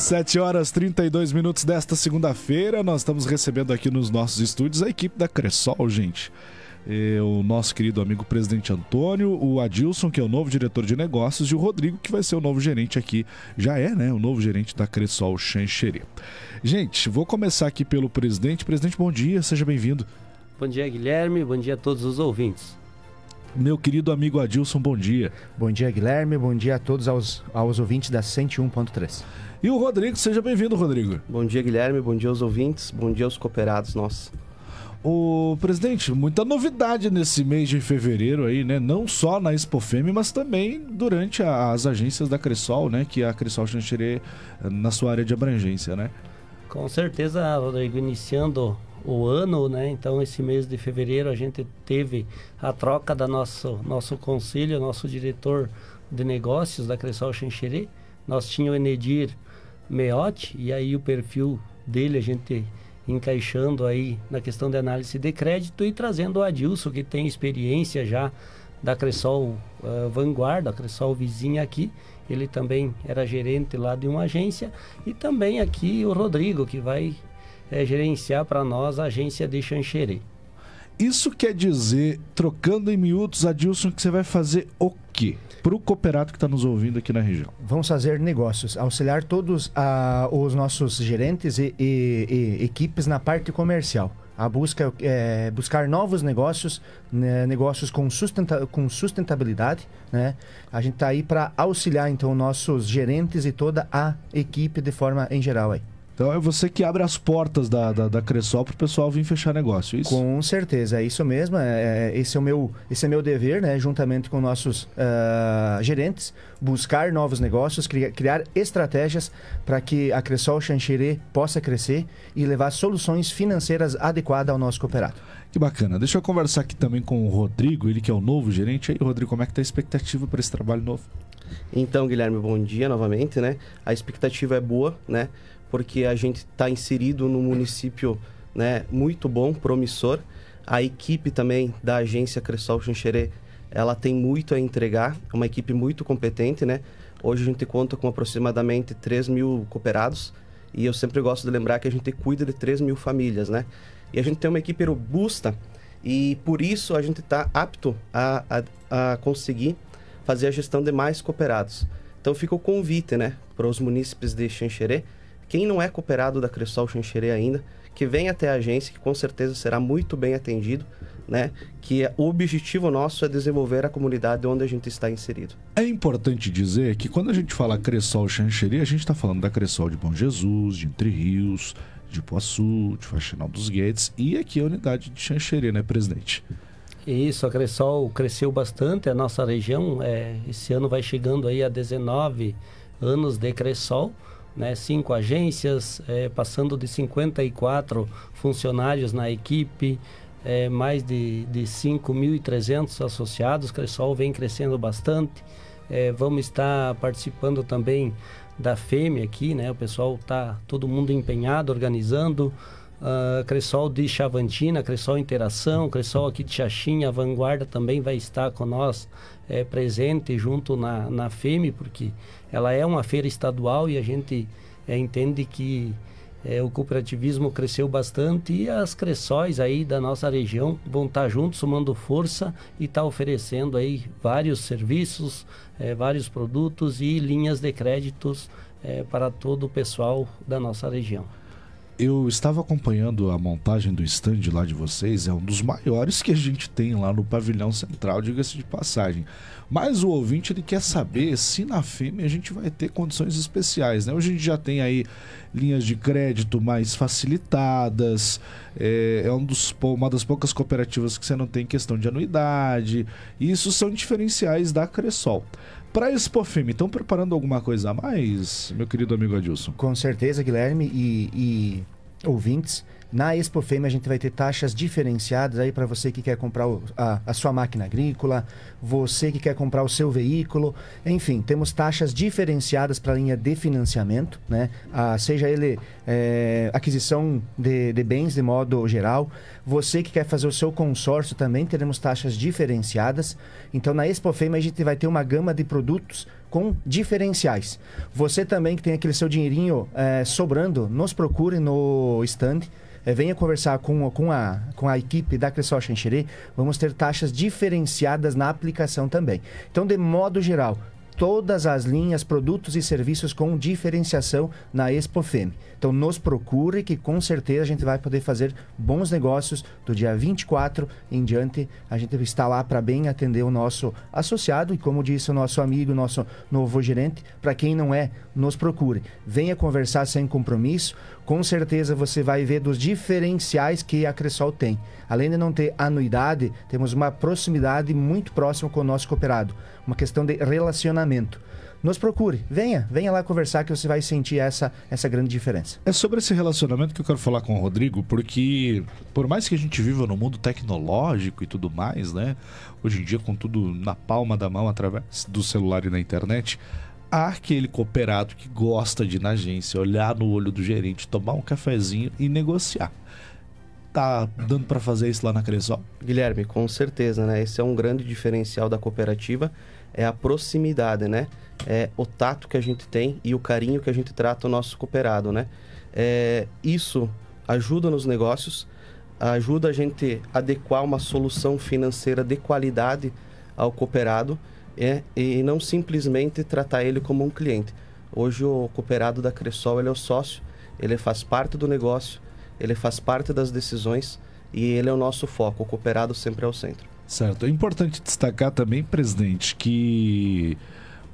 7 horas 32 minutos desta segunda-feira. Nós estamos recebendo aqui nos nossos estúdios a equipe da Cressol, gente. E o nosso querido amigo presidente Antônio, o Adilson, que é o novo diretor de negócios, e o Rodrigo, que vai ser o novo gerente aqui. Já é, né? O novo gerente da Cressol Xanxerê. Gente, vou começar aqui pelo presidente. Presidente, bom dia, seja bem-vindo. Bom dia, Guilherme. Bom dia a todos os ouvintes meu querido amigo Adilson, bom dia. Bom dia, Guilherme. Bom dia a todos aos, aos ouvintes da 101.3. E o Rodrigo, seja bem-vindo, Rodrigo. Bom dia, Guilherme. Bom dia aos ouvintes. Bom dia aos cooperados nossos. O presidente, muita novidade nesse mês de fevereiro aí, né? Não só na Expofem, mas também durante as agências da Cressol, né? Que é a Cressol Xanxerê eh, na sua área de abrangência, né? Com certeza, Rodrigo, iniciando o ano, né? Então esse mês de fevereiro a gente teve a troca da nosso nosso conselho, nosso diretor de negócios da Cressol Xanxerê. Nós tinha o Enedir Meotti e aí o perfil dele a gente encaixando aí na questão de análise de crédito e trazendo o Adilson que tem experiência já da Cressol uh, eh, Vanguarda, a Cressol vizinha aqui. Ele também era gerente lá de uma agência e também aqui o Rodrigo que vai é gerenciar para nós a agência de Xanxerê. Isso quer dizer, trocando em miúdos, Adilson, que você vai fazer o quê? Para o cooperado que está nos ouvindo aqui na região. Vamos fazer negócios, auxiliar todos a, os nossos gerentes e, e, e, equipes na parte comercial. A busca é, é buscar novos negócios, né, negócios com, sustenta, com sustentabilidade. Né? A gente está aí para auxiliar então nossos gerentes e toda a equipe de forma em geral aí. Então é você que abre as portas da, da, da Cressol para o pessoal vir fechar negócio, é isso? Com certeza, é isso mesmo. É, é, esse, é o meu, esse é meu dever, né? Juntamente com nossos uh, gerentes, buscar novos negócios, criar, criar estratégias para que a Cressol Xanxerê possa crescer e levar soluções financeiras adequadas ao nosso cooperado. Que bacana. Deixa eu conversar aqui também com o Rodrigo, ele que é o novo gerente. Aí, Rodrigo, como é que está a expectativa para esse trabalho novo? Então, Guilherme, bom dia novamente, né? A expectativa é boa, né? porque a gente está inserido no município né, muito bom, promissor. A equipe também da agência Cressol Xanxerê, ela tem muito a entregar, é uma equipe muito competente, né? Hoje a gente conta com aproximadamente 3 mil cooperados e eu sempre gosto de lembrar que a gente cuida de 3 mil famílias, né? E a gente tem uma equipe robusta e por isso a gente está apto a, a, a conseguir fazer a gestão de mais cooperados. Então fica o convite, né, para os munícipes de Xanxerê quem não é cooperado da Cressol Xanxerê ainda, que vem até a agência, que com certeza será muito bem atendido, né? Que é, o objetivo nosso é desenvolver a comunidade onde a gente está inserido. É importante dizer que quando a gente fala Cressol Xanxerê, a gente está falando da Cressol de Bom Jesus, de Entre Rios, de Poaçu, de Faxinal dos Guedes e aqui é a unidade de Xanxerê, né, presidente? Isso, a Cressol cresceu bastante, a nossa região, é, esse ano vai chegando aí a 19 anos de Cressol né, cinco agências, é, passando de 54 funcionários na equipe, é, mais de, de 5.300 associados, o Cressol vem crescendo bastante. É, vamos estar participando também da FEME aqui, né? O pessoal está todo mundo empenhado, organizando. Uh, Cressol de Chavantina, Cressol Interação, Cressol aqui de Xaxim, a Vanguarda também vai estar com nós é, presente junto na, na FEME, porque ela é uma feira estadual e a gente é, entende que é, o cooperativismo cresceu bastante e as Cressóis aí da nossa região vão estar juntos, somando força e estar tá oferecendo aí vários serviços, vários produtos e linhas de créditos para todo o pessoal da nossa região eu estava acompanhando a montagem do stand lá de vocês, é um dos maiores que a gente tem lá no pavilhão central, diga-se de passagem. Mas o ouvinte ele quer saber se na FEME a gente vai ter condições especiais, né? Hoje a gente já tem aí linhas de crédito mais facilitadas, é, é um dos, uma das poucas cooperativas que você não tem questão de anuidade, e isso são diferenciais da Cressol. Para Expo Femme, estão preparando alguma coisa a mais, meu querido amigo Adilson? Com certeza, Guilherme e, e ouvintes. Na Expo Fame a gente vai ter taxas diferenciadas aí para você que quer comprar o, a, a sua máquina agrícola, você que quer comprar o seu veículo, enfim, temos taxas diferenciadas para a linha de financiamento, né? seja ele é, aquisição de, de bens de modo geral, você que quer fazer o seu consórcio também teremos taxas diferenciadas. Então na Expo Fame a gente vai ter uma gama de produtos com diferenciais. Você também que tem aquele seu dinheirinho é, sobrando, nos procure no stand é, venha conversar com, com, a, com a equipe da Cressol Xanxerê, vamos ter taxas diferenciadas na aplicação também. Então, de modo geral, todas as linhas, produtos e serviços com diferenciação na Expofeme. Então nos procure que com certeza a gente vai poder fazer bons negócios do dia 24 em diante. A gente está lá para bem atender o nosso associado e como disse o nosso amigo, nosso novo gerente, para quem não é, nos procure. Venha conversar sem compromisso com certeza você vai ver dos diferenciais que a Cressol tem. Além de não ter anuidade, temos uma proximidade muito próxima com o nosso cooperado, uma questão de relacionamento nos procure, venha, venha lá conversar que você vai sentir essa, essa grande diferença. É sobre esse relacionamento que eu quero falar com o Rodrigo, porque por mais que a gente viva no mundo tecnológico e tudo mais, né? Hoje em dia com tudo na palma da mão através do celular e na internet, Há aquele cooperado que gosta de ir na agência, olhar no olho do gerente, tomar um cafezinho e negociar. Tá dando para fazer isso lá na Cresol? Guilherme, com certeza, né? Esse é um grande diferencial da cooperativa, é a proximidade, né? É o tato que a gente tem e o carinho que a gente trata o nosso cooperado, né? É, isso ajuda nos negócios, ajuda a gente a adequar uma solução financeira de qualidade ao cooperado é, e não simplesmente tratar ele como um cliente. Hoje o cooperado da Cressol ele é o sócio, ele faz parte do negócio, ele faz parte das decisões e ele é o nosso foco. O cooperado sempre é o centro. Certo. É importante destacar também, presidente, que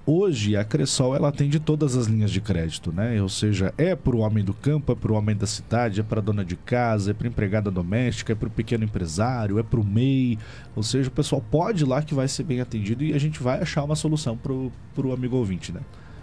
Hoje a Cressol ela atende todas as linhas de crédito, né? Ou seja, é para o homem do campo, é para o homem da cidade, é para a dona de casa, é para empregada doméstica, é para o pequeno empresário, é para o MEI. Ou seja, o pessoal pode ir lá que vai ser bem atendido e a gente vai achar uma solução para o amigo ouvinte, né?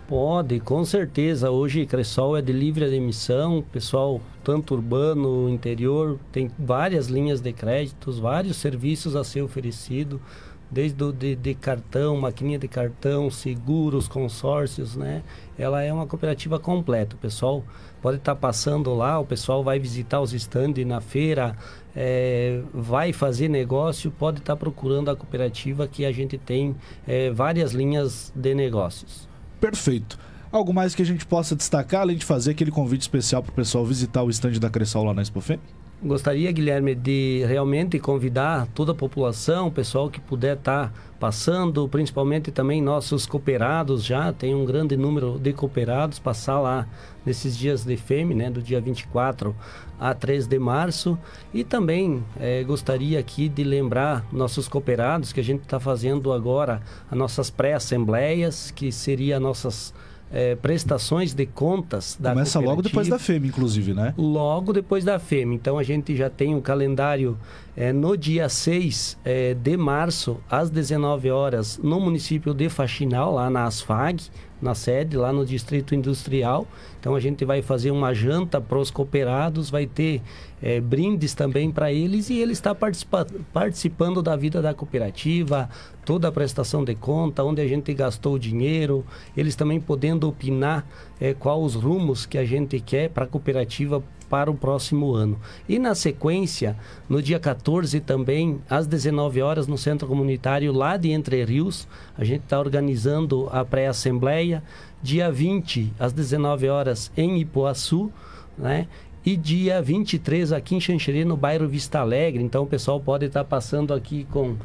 Pode, com certeza. Hoje Cressol é de livre admissão, pessoal, tanto urbano, interior, tem várias linhas de créditos, vários serviços a ser oferecido desde do, de, de, cartão, maquininha de cartão, seguros, consórcios, né? Ela é uma cooperativa completa. O pessoal pode estar tá passando lá, o pessoal vai visitar os estandes na feira, é, vai fazer negócio, pode estar tá procurando a cooperativa que a gente tem é, várias linhas de negócios. Perfeito. Algo mais que a gente possa destacar, além de fazer aquele convite especial para o pessoal visitar o estande da Cressol lá na Expofem? gostaria, Guilherme, de realmente convidar toda a população, o pessoal que puder estar tá passando, principalmente também nossos cooperados já, tem um grande número de cooperados, passar lá nesses dias de FEME, né, do dia 24 a 3 de março. E também eh, gostaria aqui de lembrar nossos cooperados que a gente está fazendo agora as nossas pré-assembleias, que seria nossas é, prestações de contas da Começa logo depois da Feme inclusive, né? Logo depois da Feme Então a gente já tem o um calendário é, no dia 6 é, de março, às 19 horas, no município de Faxinal, lá na ASFAG, na sede, lá no Distrito Industrial. Então a gente vai fazer uma janta para os cooperados, vai ter é, brindes também para eles e ele está participa participando da vida da cooperativa, toda a prestação de conta, onde a gente gastou o dinheiro, eles também podendo opinar é, quais os rumos que a gente quer para a cooperativa para o próximo ano. E na sequência, no dia 14 também, às 19 horas, no Centro Comunitário lá de Entre Rios, a gente está organizando a pré-assembleia. Dia 20, às 19 horas, em Ipuaçu, né? E dia 23 aqui em Xanxerê, no bairro Vista Alegre. Então o pessoal pode estar tá passando aqui com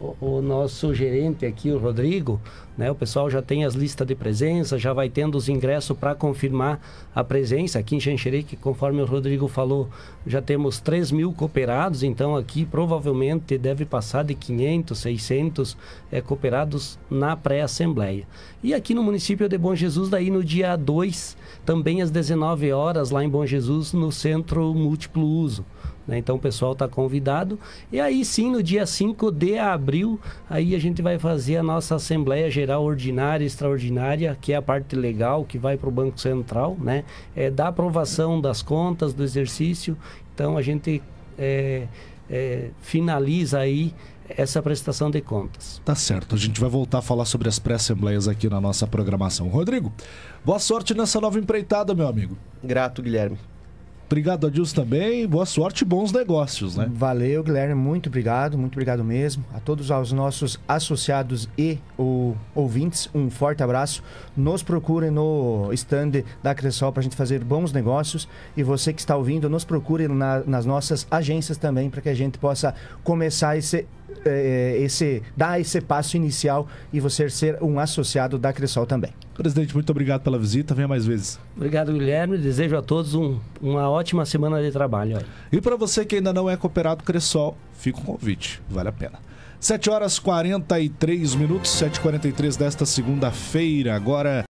o, o nosso gerente aqui, o Rodrigo, né? O pessoal já tem as listas de presença, já vai tendo os ingressos para confirmar a presença. Aqui em Xanxerê, que conforme o Rodrigo falou, já temos 3 mil cooperados, então aqui provavelmente deve passar de 500, 600 é, cooperados na pré-assembleia. E aqui no município de Bom Jesus, daí no dia 2, também às 19 horas, lá em Bom Jesus, no Centro Múltiplo Uso. Né? Então o pessoal está convidado. E aí sim, no dia 5 de abril, aí a gente vai fazer a nossa Assembleia Geral Ordinária Extraordinária, que é a parte legal, que vai para o Banco Central, né? É, da aprovação das contas, do exercício. Então a gente é, é, finaliza aí essa prestação de contas. Tá certo. A gente vai voltar a falar sobre as pré-assembleias aqui na nossa programação. Rodrigo, boa sorte nessa nova empreitada, meu amigo. Grato, Guilherme. Obrigado, Adilson, também. Boa sorte e bons negócios, né? Valeu, Guilherme. Muito obrigado, muito obrigado mesmo. A todos os nossos associados e ouvintes, um forte abraço. Nos procure no stand da Cressol para a gente fazer bons negócios. E você que está ouvindo, nos procure na, nas nossas agências também para que a gente possa começar esse é, é, esse, dar esse passo inicial e você ser um associado da Cressol também. Presidente, muito obrigado pela visita. Venha mais vezes. Obrigado, Guilherme. Desejo a todos um, uma ótima semana de trabalho. E para você que ainda não é cooperado Cressol, fica o um convite. Vale a pena. 7 horas 43 minutos, 7h43 desta segunda-feira. Agora